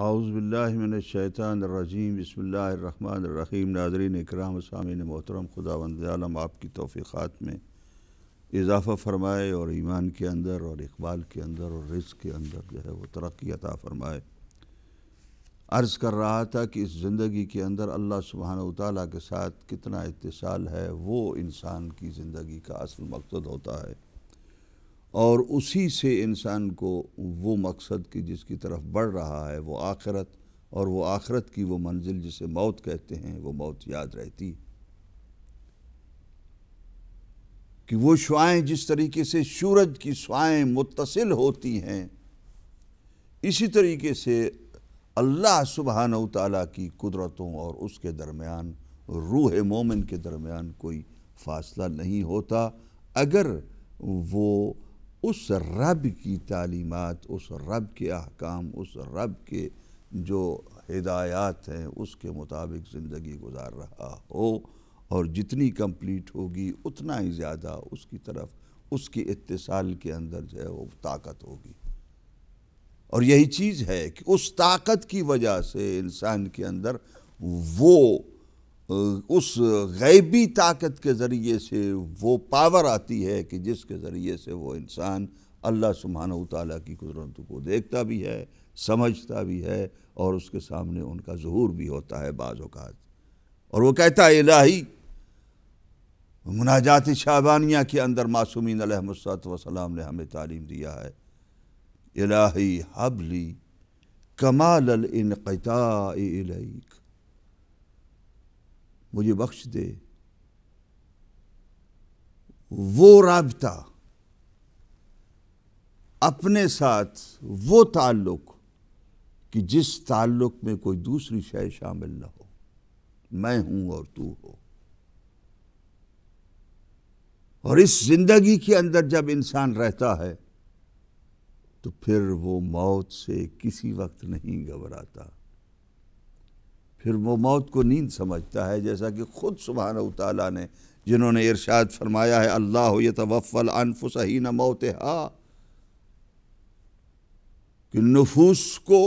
اعوذ باللہ من الشیطان الرجیم بسم اللہ الرحمن الرحیم ناظرین اکرام سامین محترم خدا عالم آپ کی توفیقات میں اضافہ فرمائے اور ایمان کے اندر اور اقبال کے اندر اور رزق کے اندر جو ہے وہ ترقی عطا فرمائے عرض کر رہا تھا کہ اس زندگی کے اندر اللہ سبحانہ و تعالیٰ کے ساتھ کتنا اتصال ہے وہ انسان کی زندگی کا اصل مقصد ہوتا ہے اور اسی سے انسان کو وہ مقصد کی جس کی طرف بڑھ رہا ہے وہ آخرت اور وہ آخرت کی وہ منزل جسے موت کہتے ہیں وہ موت یاد رہتی کہ وہ شعائیں جس طریقے سے سورج کی شعائیں متصل ہوتی ہیں اسی طریقے سے اللہ سبحانہ و تعالیٰ کی قدرتوں اور اس کے درمیان روح مومن کے درمیان کوئی فاصلہ نہیں ہوتا اگر وہ اس رب کی تعلیمات اس رب کے احکام اس رب کے جو ہدایات ہیں اس کے مطابق زندگی گزار رہا ہو اور جتنی کمپلیٹ ہوگی اتنا ہی زیادہ اس کی طرف اس کی اتصال کے اندر جو ہے وہ طاقت ہوگی اور یہی چیز ہے کہ اس طاقت کی وجہ سے انسان کے اندر وہ اس غیبی طاقت کے ذریعے سے وہ پاور آتی ہے کہ جس کے ذریعے سے وہ انسان اللہ سبحانہ و تعالیٰ کی قدرتوں کو دیکھتا بھی ہے سمجھتا بھی ہے اور اس کے سامنے ان کا ظہور بھی ہوتا ہے بعض اوقات اور وہ کہتا ہے الہی مناجات شعبانیہ کے اندر معصومین علیہ السلام نے ہمیں تعلیم دیا ہے الہی حبلی کمال الانقطاع الیک مجھے بخش دے وہ رابطہ اپنے ساتھ وہ تعلق کہ جس تعلق میں کوئی دوسری شے شامل نہ ہو میں ہوں اور تو ہو اور اس زندگی کے اندر جب انسان رہتا ہے تو پھر وہ موت سے کسی وقت نہیں گھبراتا پھر وہ موت کو نیند سمجھتا ہے جیسا کہ خود سبحانہ و تعالیٰ نے جنہوں نے ارشاد فرمایا ہے اللہ ہو الانفس توف الف موت کہ نفوس کو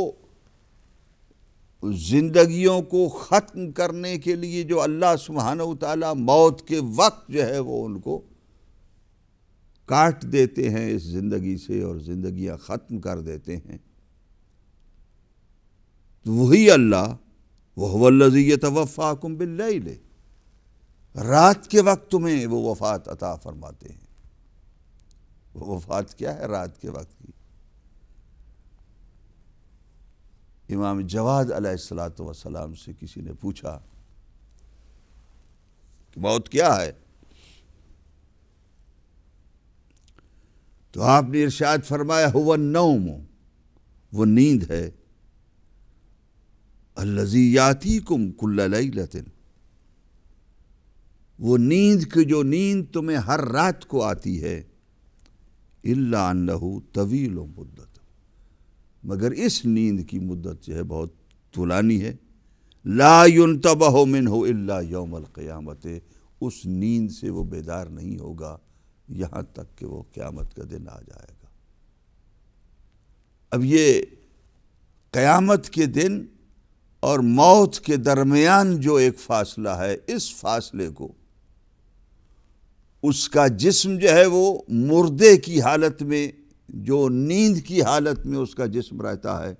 زندگیوں کو ختم کرنے کے لیے جو اللہ سبحانہ و تعالیٰ موت کے وقت جو ہے وہ ان کو کاٹ دیتے ہیں اس زندگی سے اور زندگیاں ختم کر دیتے ہیں تو وہی اللہ وَهُوَ الَّذِي يَتَوَفَّاكُمْ بِاللَّيْلِ رات کے وقت تمہیں وہ وفات عطا فرماتے ہیں وہ وفات کیا ہے رات کے وقت کی امام جواد علیہ السلام وسلام سے کسی نے پوچھا کہ موت کیا ہے تو آپ نے ارشاد فرمایا ہوا نوم وہ نیند ہے الزیاتی کم کل وہ نیند کی جو نیند تمہیں ہر رات کو آتی ہے اللہ اللہ طویل و مدت مگر اس نیند کی مدت جو ہے بہت طلانی ہے لا ینتبہ تباہ من ہو اللہ یوم القیامت اس نیند سے وہ بیدار نہیں ہوگا یہاں تک کہ وہ قیامت کا دن آ جائے گا اب یہ قیامت کے دن اور موت کے درمیان جو ایک فاصلہ ہے اس فاصلے کو اس کا جسم جو ہے وہ مردے کی حالت میں جو نیند کی حالت میں اس کا جسم رہتا ہے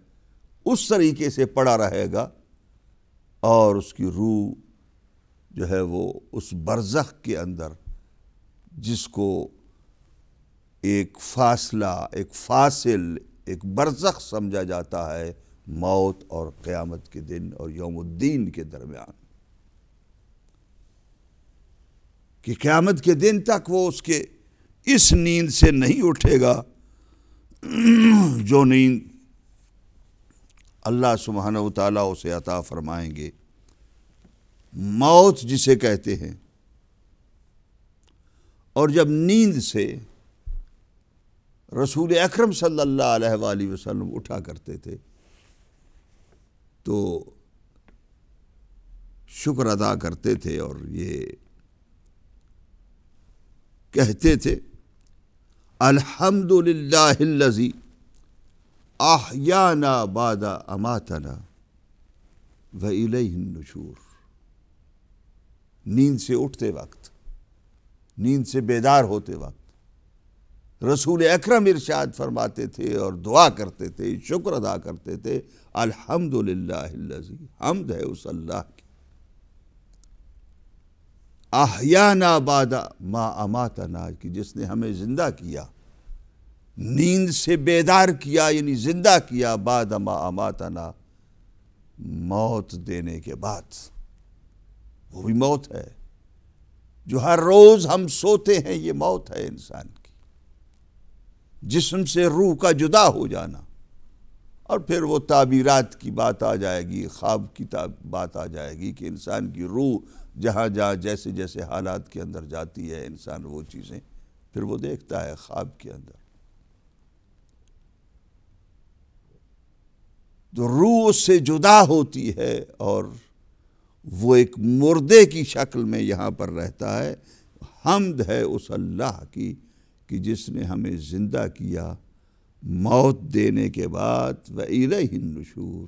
اس طریقے سے پڑا رہے گا اور اس کی روح جو ہے وہ اس برزخ کے اندر جس کو ایک فاصلہ ایک فاصل ایک برزخ سمجھا جاتا ہے موت اور قیامت کے دن اور یوم الدین کے درمیان کہ قیامت کے دن تک وہ اس کے اس نیند سے نہیں اٹھے گا جو نیند اللہ سبحانہ و تعالیٰ اسے عطا فرمائیں گے موت جسے کہتے ہیں اور جب نیند سے رسول اکرم صلی اللہ علیہ وآلہ وسلم اٹھا کرتے تھے تو شکر ادا کرتے تھے اور یہ کہتے تھے الحمد للہ بادا اماتنا و النشور نیند سے اٹھتے وقت نیند سے بیدار ہوتے وقت رسول اکرم ارشاد فرماتے تھے اور دعا کرتے تھے شکر ادا کرتے تھے الحمد اللہ حمد ہے اس اللہ کی احیانا بادا ما اماتنا کی جس نے ہمیں زندہ کیا نیند سے بیدار کیا یعنی زندہ کیا بعد ما اماتنا موت دینے کے بعد وہ بھی موت ہے جو ہر روز ہم سوتے ہیں یہ موت ہے انسان کی جسم سے روح کا جدا ہو جانا اور پھر وہ تعبیرات کی بات آ جائے گی خواب کی بات آ جائے گی کہ انسان کی روح جہاں جہاں جیسے جیسے حالات کے اندر جاتی ہے انسان وہ چیزیں پھر وہ دیکھتا ہے خواب کے اندر تو روح اس سے جدا ہوتی ہے اور وہ ایک مردے کی شکل میں یہاں پر رہتا ہے حمد ہے اس اللہ کی کہ جس نے ہمیں زندہ کیا موت دینے کے بعد وَإِلَيْهِ النشور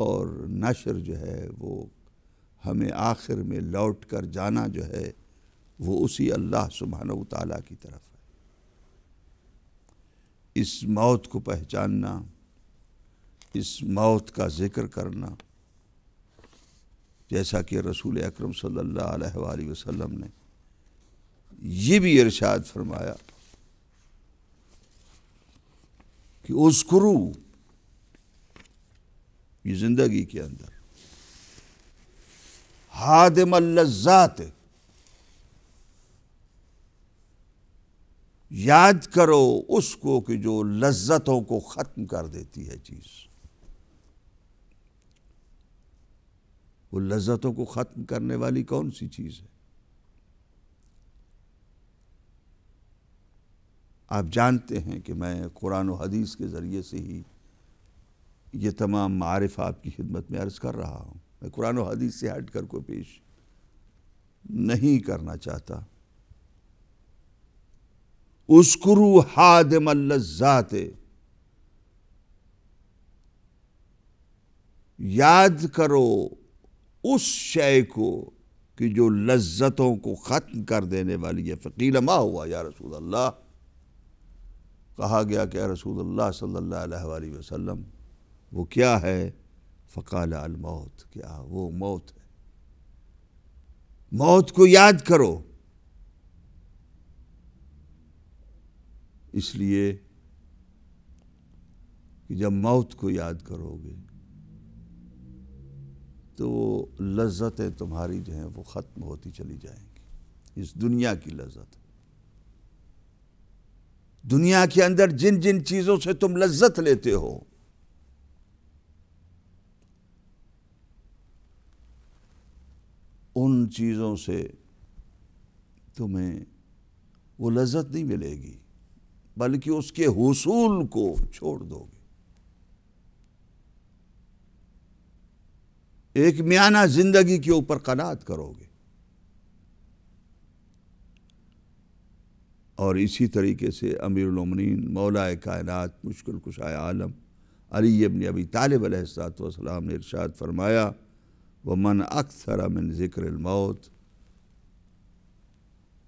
اور نشر جو ہے وہ ہمیں آخر میں لوٹ کر جانا جو ہے وہ اسی اللہ سبحانہ وتعالی تعالیٰ طرف ہے اس موت کو پہچاننا اس موت کا ذکر کرنا جیسا کہ رسول اکرم صلی اللہ علیہ وآلہ وسلم نے یہ بھی ارشاد فرمایا کہ اسکرو یہ زندگی کے اندر ہادم اللذات یاد کرو اس کو کہ جو لذتوں کو ختم کر دیتی ہے چیز وہ لذتوں کو ختم کرنے والی کون سی چیز ہے آپ جانتے ہیں کہ میں قرآن و حدیث کے ذریعے سے ہی یہ تمام معارف آپ کی خدمت میں عرض کر رہا ہوں میں قرآن و حدیث سے ہٹ کر کوئی پیش نہیں کرنا چاہتا اسکرو حادم اللذات یاد کرو اس شے کو کہ جو لذتوں کو ختم کر دینے والی ہے فقیل ما ہوا یا رسول اللہ کہا گیا کہ رسول اللہ صلی اللہ علیہ وآلہ وسلم وہ کیا ہے فقال الموت کیا وہ موت ہے موت کو یاد کرو اس لیے کہ جب موت کو یاد کرو گے تو لذتیں تمہاری جو ہیں وہ ختم ہوتی چلی جائیں گی اس دنیا کی لذت دنیا کے اندر جن جن چیزوں سے تم لذت لیتے ہو ان چیزوں سے تمہیں وہ لذت نہیں ملے گی بلکہ اس کے حصول کو چھوڑ دو گے ایک میانہ زندگی کے اوپر قناعت کرو گے اور اسی طریقے سے امیر المنین مولا کائنات مشکل کشائے عالم علی ابن ابی طالب علیہ السلام نے ارشاد فرمایا ومن اکثر من ذکر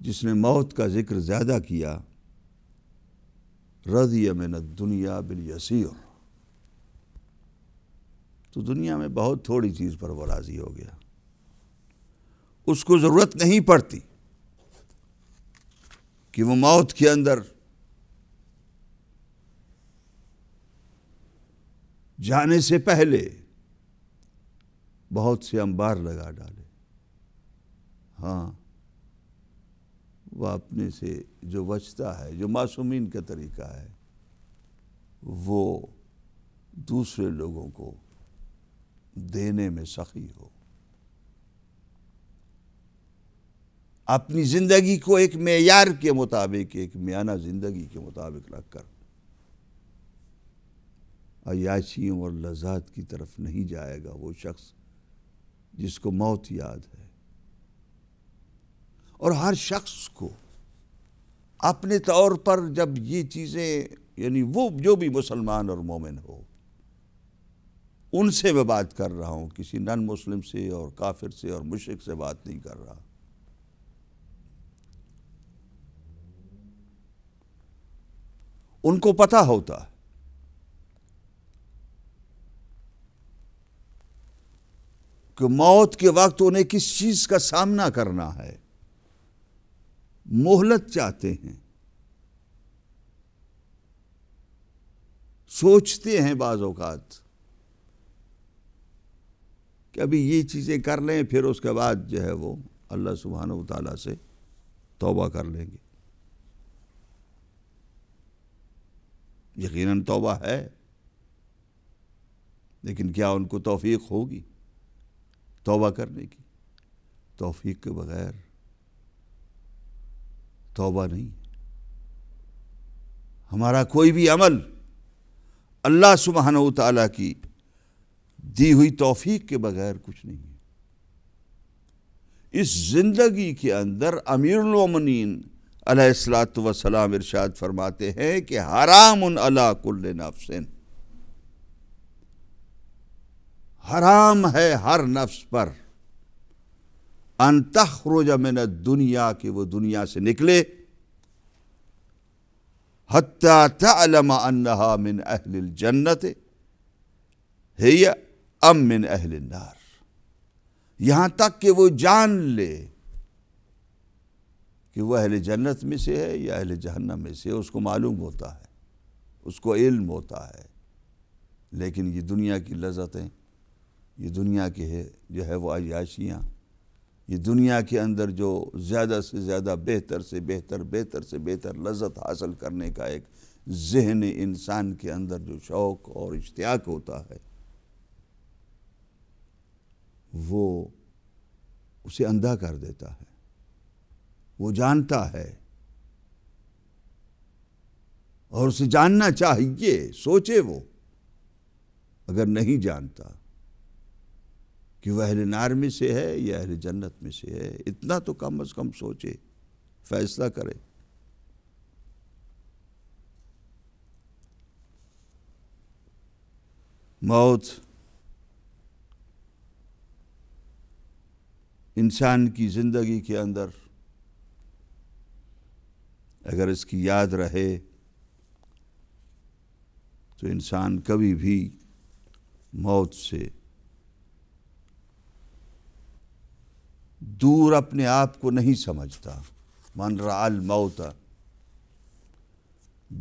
جس نے موت کا ذکر زیادہ کیا رضی من الدنیا بالیسیر تو دنیا میں بہت تھوڑی چیز پر وہ راضی ہو گیا اس کو ضرورت نہیں پڑتی کہ وہ موت کے اندر جانے سے پہلے بہت سے انبار لگا ڈالے ہاں وہ اپنے سے جو بچتا ہے جو معصومین کا طریقہ ہے وہ دوسرے لوگوں کو دینے میں سخی ہو اپنی زندگی کو ایک معیار کے مطابق ایک میانہ زندگی کے مطابق رکھ کر عیاشیوں اور لذات کی طرف نہیں جائے گا وہ شخص جس کو موت یاد ہے اور ہر شخص کو اپنے طور پر جب یہ چیزیں یعنی وہ جو بھی مسلمان اور مومن ہو ان سے میں بات کر رہا ہوں کسی نن مسلم سے اور کافر سے اور مشرق سے بات نہیں کر رہا ان کو پتا ہوتا کہ موت کے وقت انہیں کس چیز کا سامنا کرنا ہے محلت چاہتے ہیں سوچتے ہیں بعض اوقات کہ ابھی یہ چیزیں کر لیں پھر اس کے بعد جو ہے وہ اللہ سبحانہ و تعالیٰ سے توبہ کر لیں گے یقیناً توبہ ہے لیکن کیا ان کو توفیق ہوگی توبہ کرنے کی توفیق کے بغیر توبہ نہیں ہمارا کوئی بھی عمل اللہ سبحانہ و کی دی ہوئی توفیق کے بغیر کچھ نہیں ہے اس زندگی کے اندر امیر المومنین علیہ السلاۃ وسلام ارشاد فرماتے ہیں کہ حرام ان اللہ کل نفس حرام ہے ہر نفس پر من دنیا کہ وہ دنیا سے نکلے حتی تعلم انہا من اہل الجنت ہی من اہل النار یہاں تک کہ وہ جان لے کہ وہ اہل جنت میں سے ہے یا اہل جہنم میں سے ہے اس کو معلوم ہوتا ہے اس کو علم ہوتا ہے لیکن یہ دنیا کی لذتیں یہ دنیا کے جو ہے وہ عیاشیاں یہ دنیا کے اندر جو زیادہ سے زیادہ بہتر سے بہتر بہتر سے بہتر لذت حاصل کرنے کا ایک ذہن انسان کے اندر جو شوق اور اشتیاق ہوتا ہے وہ اسے اندھا کر دیتا ہے وہ جانتا ہے اور اسے جاننا چاہیے سوچے وہ اگر نہیں جانتا کہ وہ اہل نار میں سے ہے یا اہل جنت میں سے ہے اتنا تو کم از کم سوچے فیصلہ کرے موت انسان کی زندگی کے اندر اگر اس کی یاد رہے تو انسان کبھی بھی موت سے دور اپنے آپ کو نہیں سمجھتا من را الموت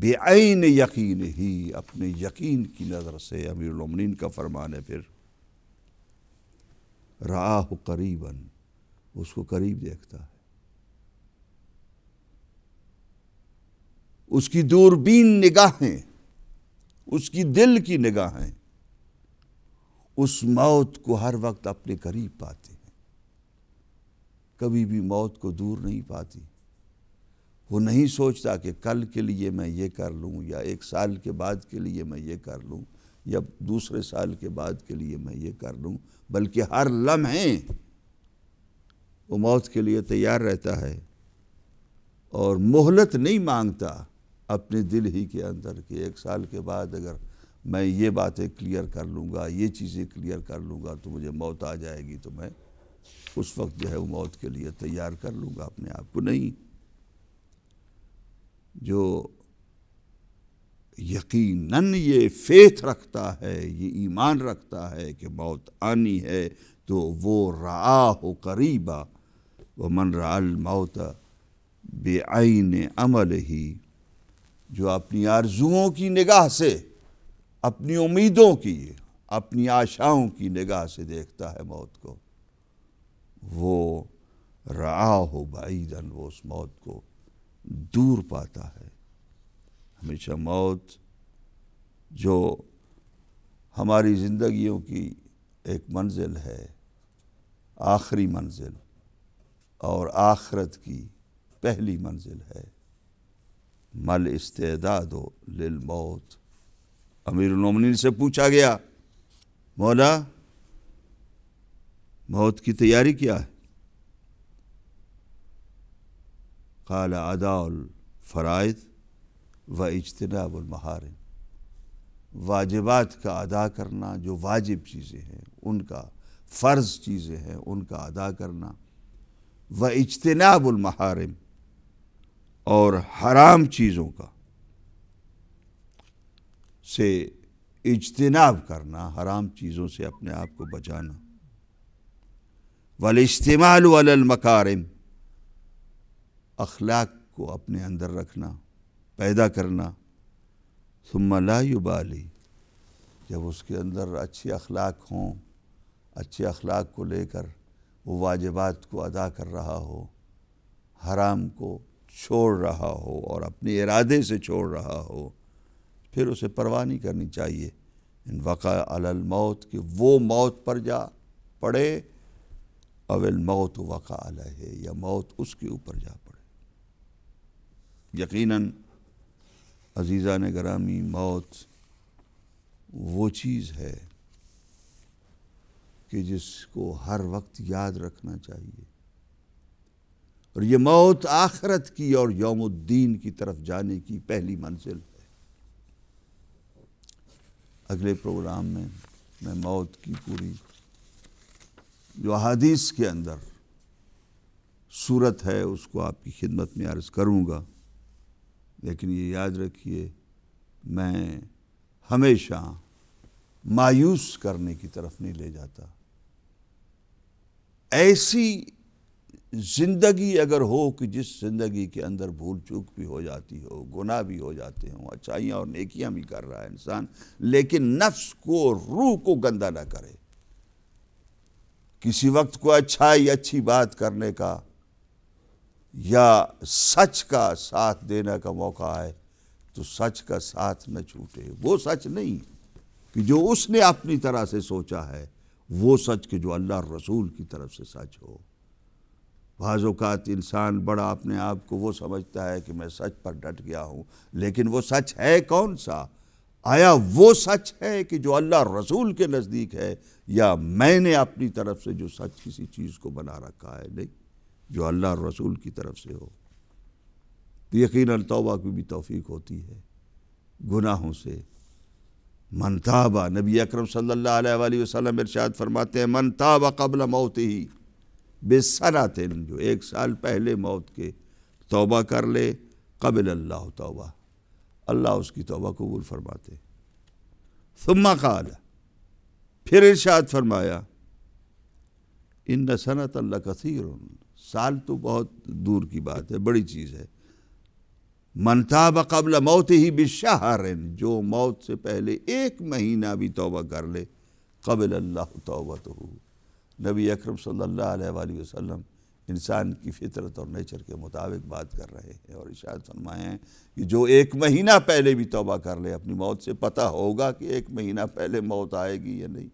بعین یقین ہی اپنے یقین کی نظر سے امیر العمن کا فرمان ہے پھر راہ قریباً اس کو قریب دیکھتا ہے اس کی دوربین نگاہیں اس کی دل کی نگاہیں اس موت کو ہر وقت اپنے قریب پاتے ہیں کبھی بھی موت کو دور نہیں پاتی وہ نہیں سوچتا کہ کل کے لیے میں یہ کر لوں یا ایک سال کے بعد کے لیے میں یہ کر لوں یا دوسرے سال کے بعد کے لیے میں یہ کر لوں بلکہ ہر لمحے وہ موت کے لیے تیار رہتا ہے اور مہلت نہیں مانگتا اپنے دل ہی کے اندر کہ ایک سال کے بعد اگر میں یہ باتیں کلیئر کر لوں گا یہ چیزیں کلیئر کر لوں گا تو مجھے موت آ جائے گی تو میں اس وقت جو ہے وہ موت کے لیے تیار کر لوں گا اپنے آپ کو نہیں جو یقیناً یہ فیتھ رکھتا ہے یہ ایمان رکھتا ہے کہ موت آنی ہے تو وہ راہ ہو قریبا وہ من بے عین عمل ہی جو اپنی آرزوؤں کی نگاہ سے اپنی امیدوں کی اپنی آشاؤں کی نگاہ سے دیکھتا ہے موت کو وہ راہ ہو بھائی وہ اس موت کو دور پاتا ہے ہمیشہ موت جو ہماری زندگیوں کی ایک منزل ہے آخری منزل اور آخرت کی پہلی منزل ہے مل استعداد لل موت امیر المومنین سے پوچھا گیا مولا موت کی تیاری کیا ہے قال ادا الفرائد و اجتناب المحارم واجبات کا ادا کرنا جو واجب چیزیں ہیں ان کا فرض چیزیں ہیں ان کا ادا کرنا و اجتناب المحارم اور حرام چیزوں کا سے اجتناب کرنا حرام چیزوں سے اپنے آپ کو بچانا والاستعمال و المکارم اخلاق کو اپنے اندر رکھنا پیدا کرنا ثم لا یبالی جب اس کے اندر اچھے اخلاق ہوں اچھے اخلاق کو لے کر وہ واجبات کو ادا کر رہا ہو حرام کو چھوڑ رہا ہو اور اپنے ارادے سے چھوڑ رہا ہو پھر اسے پرواہ نہیں کرنی چاہیے ان علی الموت کہ وہ موت پر جا پڑے اول موت وقع علی ہے یا موت اس کے اوپر جا پڑے یقیناً عزیزہ گرامی موت وہ چیز ہے کہ جس کو ہر وقت یاد رکھنا چاہیے اور یہ موت آخرت کی اور یوم الدین کی طرف جانے کی پہلی منزل ہے اگلے پروگرام میں میں موت کی پوری جو احادیث کے اندر صورت ہے اس کو آپ کی خدمت میں عرض کروں گا لیکن یہ یاد رکھیے میں ہمیشہ مایوس کرنے کی طرف نہیں لے جاتا ایسی زندگی اگر ہو کہ جس زندگی کے اندر بھول چوک بھی ہو جاتی ہو گناہ بھی ہو جاتے ہوں اچھائیاں اور نیکیاں بھی کر رہا ہے انسان لیکن نفس کو روح کو گندہ نہ کرے کسی وقت کو اچھائی اچھی بات کرنے کا یا سچ کا ساتھ دینے کا موقع آئے تو سچ کا ساتھ نہ چھوٹے وہ سچ نہیں کہ جو اس نے اپنی طرح سے سوچا ہے وہ سچ کہ جو اللہ رسول کی طرف سے سچ ہو بعض اوقات انسان بڑا اپنے آپ کو وہ سمجھتا ہے کہ میں سچ پر ڈٹ گیا ہوں لیکن وہ سچ ہے کون سا آیا وہ سچ ہے کہ جو اللہ رسول کے نزدیک ہے یا میں نے اپنی طرف سے جو سچ کسی چیز کو بنا رکھا ہے نہیں جو اللہ رسول کی طرف سے ہو تو یقین التوبہ کی بھی توفیق ہوتی ہے گناہوں سے منتابہ نبی اکرم صلی اللہ علیہ وآلہ وسلم ارشاد فرماتے ہیں منتابہ قبل موتی بے صنعت جو ایک سال پہلے موت کے توبہ کر لے قبل اللہ توبہ اللہ اس کی توبہ قبول فرماتے ثم قال پھر ارشاد فرمایا ان صنعت اللہ کثیر سال تو بہت دور کی بات ہے بڑی چیز ہے منتاب قبل موت ہی بشہر جو موت سے پہلے ایک مہینہ بھی توبہ کر لے قبل اللہ توبہ تو ہو نبی اکرم صلی اللہ علیہ وآلہ وسلم انسان کی فطرت اور نیچر کے مطابق بات کر رہے ہیں اور اشارت فرمائے ہیں کہ جو ایک مہینہ پہلے بھی توبہ کر لے اپنی موت سے پتہ ہوگا کہ ایک مہینہ پہلے موت آئے گی یا نہیں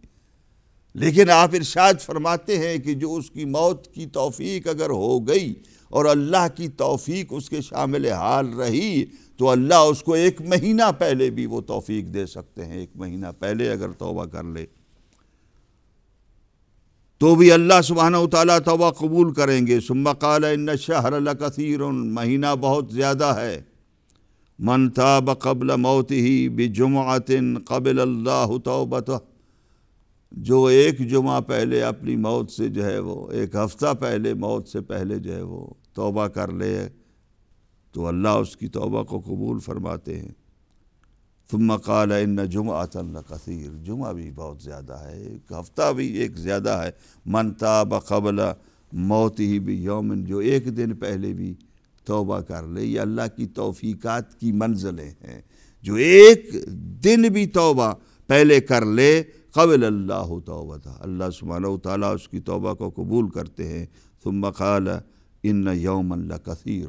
لیکن آپ ارشاد فرماتے ہیں کہ جو اس کی موت کی توفیق اگر ہو گئی اور اللہ کی توفیق اس کے شامل حال رہی تو اللہ اس کو ایک مہینہ پہلے بھی وہ توفیق دے سکتے ہیں ایک مہینہ پہلے اگر توبہ کر لے تو بھی اللہ سبحانہ و تعالیٰ توبہ قبول کریں گے قال ان الشہر لکثیر مہینہ بہت زیادہ ہے من تاب قبل موته بجمعت قبل اللہ توبتہ جو ایک جمعہ پہلے اپنی موت سے جو ہے وہ ایک ہفتہ پہلے موت سے پہلے جو ہے وہ توبہ کر لے تو اللہ اس کی توبہ کو قبول فرماتے ہیں ثم قال جمع اللہ لکثیر جمعہ بھی بہت زیادہ ہے ایک ہفتہ بھی ایک زیادہ ہے منتا بقبل ہی بھی یومن جو ایک دن پہلے بھی توبہ کر لے یہ اللہ کی توفیقات کی منزلیں ہیں جو ایک دن بھی توبہ پہلے کر لے قبل توبہ تھا اللہ سبحانہ و تعالیٰ اس کی توبہ کو قبول کرتے ہیں تمبقال ان یوم اللہ قصیر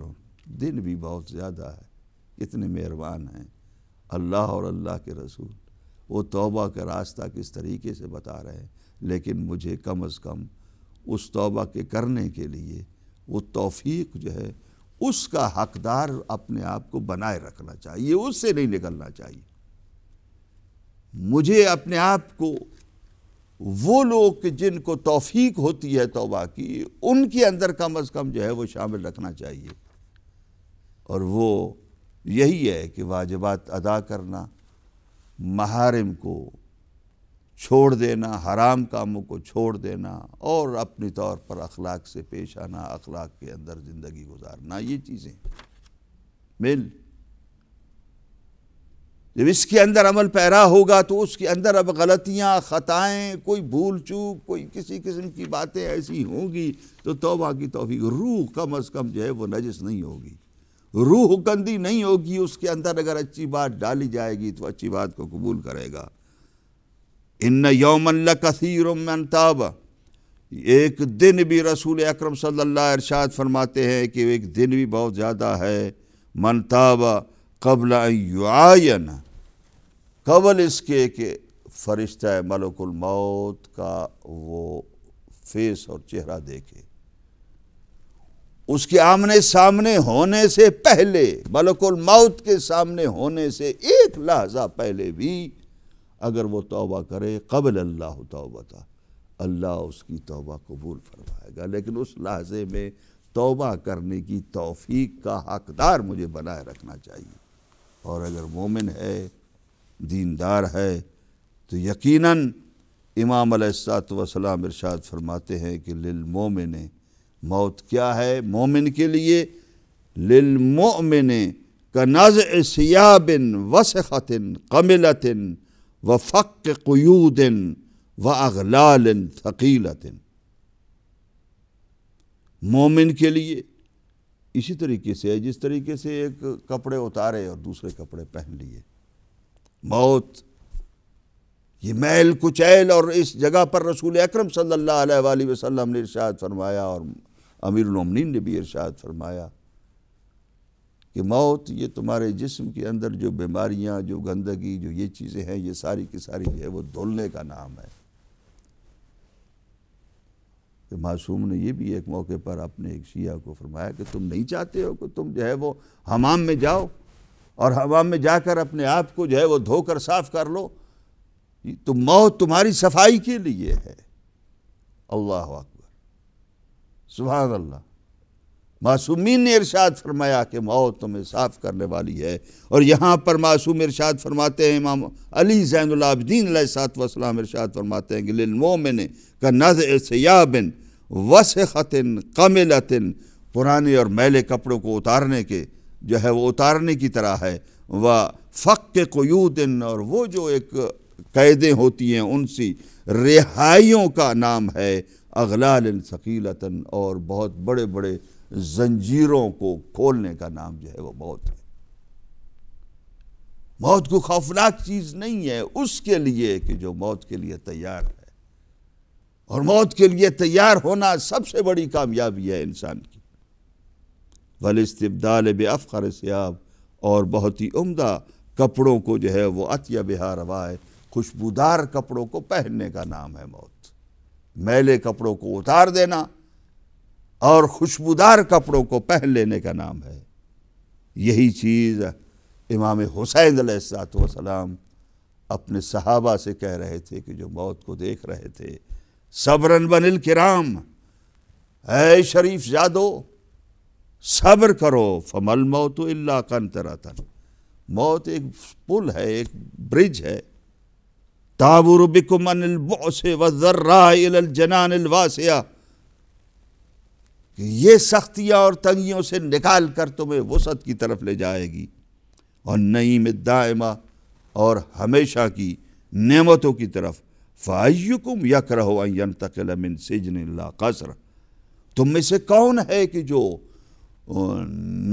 دن بھی بہت زیادہ ہے اتنے مہربان ہیں اللہ اور اللہ کے رسول وہ توبہ کا راستہ کس طریقے سے بتا رہے ہیں لیکن مجھے کم از کم اس توبہ کے کرنے کے لیے وہ توفیق جو ہے اس کا حقدار اپنے آپ کو بنائے رکھنا چاہیے اس سے نہیں نکلنا چاہیے مجھے اپنے آپ کو وہ لوگ جن کو توفیق ہوتی ہے توبہ کی ان کے اندر کم از کم جو ہے وہ شامل رکھنا چاہیے اور وہ یہی ہے کہ واجبات ادا کرنا محارم کو چھوڑ دینا حرام کاموں کو چھوڑ دینا اور اپنی طور پر اخلاق سے پیش آنا اخلاق کے اندر زندگی گزارنا یہ چیزیں مل جب اس کے اندر عمل پیرا ہوگا تو اس کے اندر اب غلطیاں خطائیں کوئی بھول چوک کوئی کسی قسم کی باتیں ایسی ہوں گی تو توبہ کی توفیق روح کم از کم جو ہے وہ نجس نہیں ہوگی روح گندی نہیں ہوگی اس کے اندر اگر اچھی بات ڈالی جائے گی تو اچھی بات کو قبول کرے گا ان یوم کثیر ایک دن بھی رسول اکرم صلی اللہ ارشاد فرماتے ہیں کہ ایک دن بھی بہت زیادہ ہے منتاب قبل قبل اس کے کہ فرشتہ ملک الموت کا وہ فیس اور چہرہ دیکھے اس کے آمنے سامنے ہونے سے پہلے ملک الموت کے سامنے ہونے سے ایک لحظہ پہلے بھی اگر وہ توبہ کرے قبل اللہ توبہ تھا اللہ اس کی توبہ قبول فرمائے گا لیکن اس لحظے میں توبہ کرنے کی توفیق کا حقدار مجھے بنائے رکھنا چاہیے اور اگر مومن ہے دیندار ہے تو یقیناً امام علیہ السلام وسلام ارشاد فرماتے ہیں کہ للمومنیں موت کیا ہے مومن کے لیے للمؤمن مومن کا نزیاب وسخن قمل و فکن و اغلال مومن کے لیے اسی طریقے سے جس طریقے سے ایک کپڑے اتارے اور دوسرے کپڑے پہن لیے موت یہ محل کچیل اور اس جگہ پر رسول اکرم صلی اللہ علیہ وآلہ وسلم نے ارشاد فرمایا اور امیر العمن نے بھی ارشاد فرمایا کہ موت یہ تمہارے جسم کے اندر جو بیماریاں جو گندگی جو یہ چیزیں ہیں یہ ساری کی ساری جو ہے وہ دھولنے کا نام ہے کہ معصوم نے یہ بھی ایک موقع پر اپنے ایک شیعہ کو فرمایا کہ تم نہیں چاہتے ہو کہ تم جو ہے وہ حمام میں جاؤ اور حمام میں جا کر اپنے آپ کو جو ہے وہ دھو کر صاف کر لو تو موت تمہاری صفائی کے لیے ہے اللہ اکبر سبحان اللہ معصومین نے ارشاد فرمایا کہ موت تمہیں صاف کرنے والی ہے اور یہاں پر معصوم ارشاد فرماتے ہیں امام علی زین العابدین علیہ سات وسلام ارشاد فرماتے ہیں کہ نظ ار سیاب وسخت قملت پرانے اور میلے کپڑوں کو اتارنے کے جو ہے وہ اتارنے کی طرح ہے وہ فق کے قیوطن اور وہ جو ایک قیدیں ہوتی ہیں ان سی رہائیوں کا نام ہے اغلال سقیلتن اور بہت بڑے بڑے زنجیروں کو کھولنے کا نام جو ہے وہ موت ہے موت کو خوفناک چیز نہیں ہے اس کے لیے کہ جو موت کے لیے تیار ہے اور موت کے لیے تیار ہونا سب سے بڑی کامیابی ہے انسان کی وَلِسْتِبْدَالِ بِأَفْخَرِ سیاب اور بہت ہی عمدہ کپڑوں کو جو ہے وہ عطیہ ہے خوشبودار کپڑوں کو پہننے کا نام ہے موت میلے کپڑوں کو اتار دینا اور خوشبودار کپڑوں کو پہن لینے کا نام ہے یہی چیز امام حسین علیہ السلام اپنے صحابہ سے کہہ رہے تھے کہ جو موت کو دیکھ رہے تھے صبرن بن الکرام اے شریف زادو صبر کرو فمل موت کن ترتا موت ایک پل ہے ایک برج ہے تابر بکم ان البعث والذرہ الی الجنان الواسعہ کہ یہ سختیاں اور تنگیوں سے نکال کر تمہیں وسط کی طرف لے جائے گی اور نعیم دائمہ اور ہمیشہ کی نعمتوں کی طرف فَأَيُّكُمْ يَكْرَهُ أَن يَنْتَقِلَ مِنْ سِجْنِ اللَّهِ قَسْرَ تم میں سے کون ہے کہ جو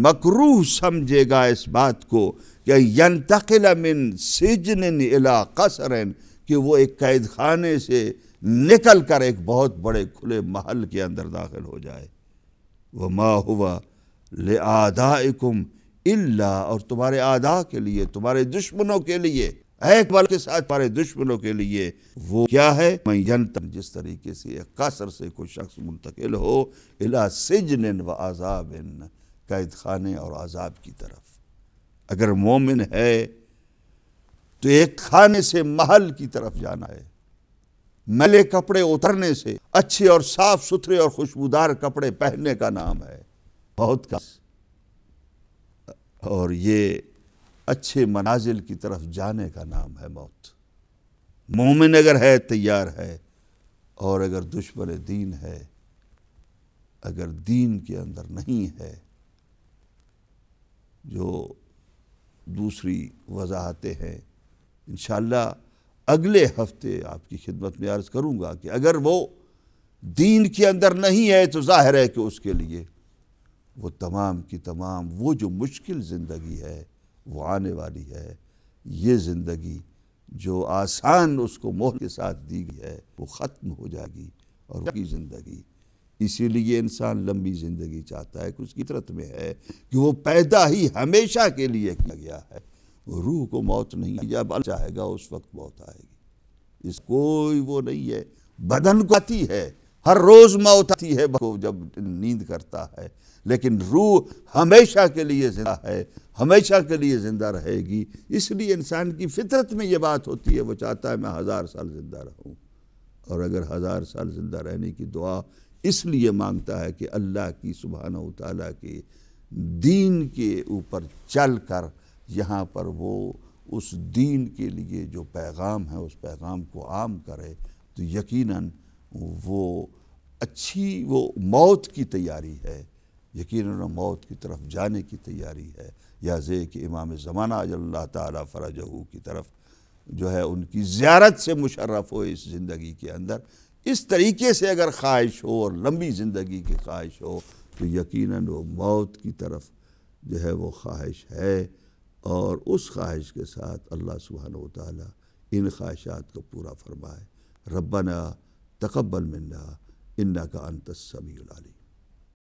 مکروح سمجھے گا اس بات کو کہ ینتقل من سجن الی قسرن کہ وہ ایک قید خانے سے نکل کر ایک بہت بڑے کھلے محل کے اندر داخل ہو جائے وہ ماہوا اللہ اور تمہارے آدا کے لیے تمہارے دشمنوں کے لیے ایک بل کے ساتھ تمہارے دشمنوں کے لیے وہ کیا ہے میں جس طریقے سے ایک قصر سے کوئی شخص منتقل ہو سجن و عذاب قید خانے اور عذاب کی طرف اگر مومن ہے تو ایک کھانے سے محل کی طرف جانا ہے ملے کپڑے اترنے سے اچھے اور صاف ستھرے اور خوشبودار کپڑے پہننے کا نام ہے بہت کا اور یہ اچھے منازل کی طرف جانے کا نام ہے موت مومن اگر ہے تیار ہے اور اگر دشمن دین ہے اگر دین کے اندر نہیں ہے جو دوسری وضاحتیں ہیں انشاءاللہ اگلے ہفتے آپ کی خدمت میں عرض کروں گا کہ اگر وہ دین کے اندر نہیں ہے تو ظاہر ہے کہ اس کے لیے وہ تمام کی تمام وہ جو مشکل زندگی ہے وہ آنے والی ہے یہ زندگی جو آسان اس کو مہر کے ساتھ دی گئی ہے وہ ختم ہو جائے گی اور وہ کی زندگی اسی لیے انسان لمبی زندگی چاہتا ہے کہ اس کی قطرت میں ہے کہ وہ پیدا ہی ہمیشہ کے لیے کیا گیا ہے روح کو موت نہیں جب اللہ چاہے گا اس وقت موت آئے گی اس کوئی وہ نہیں ہے بدن کو آتی ہے ہر روز موت آتی ہے وہ جب نیند کرتا ہے لیکن روح ہمیشہ کے لیے زندہ ہے ہمیشہ کے لیے زندہ رہے گی اس لیے انسان کی فطرت میں یہ بات ہوتی ہے وہ چاہتا ہے میں ہزار سال زندہ رہوں اور اگر ہزار سال زندہ رہنے کی دعا اس لیے مانگتا ہے کہ اللہ کی سبحانہ و تعالیٰ کے دین کے اوپر چل کر یہاں پر وہ اس دین کے لیے جو پیغام ہے اس پیغام کو عام کرے تو یقیناً وہ اچھی وہ موت کی تیاری ہے یقیناً موت کی طرف جانے کی تیاری ہے یا کہ امام زمانہ اللہ تعالیٰ فرجہو کی طرف جو ہے ان کی زیارت سے مشرف ہوئے اس زندگی کے اندر اس طریقے سے اگر خواہش ہو اور لمبی زندگی کی خواہش ہو تو یقیناً وہ موت کی طرف جو ہے وہ خواہش ہے اور اس خواہش کے ساتھ اللہ سبحانہ و تعالیٰ ان خواہشات کو پورا فرمائے ربنا تقبل منا انا کا السمیع العلیم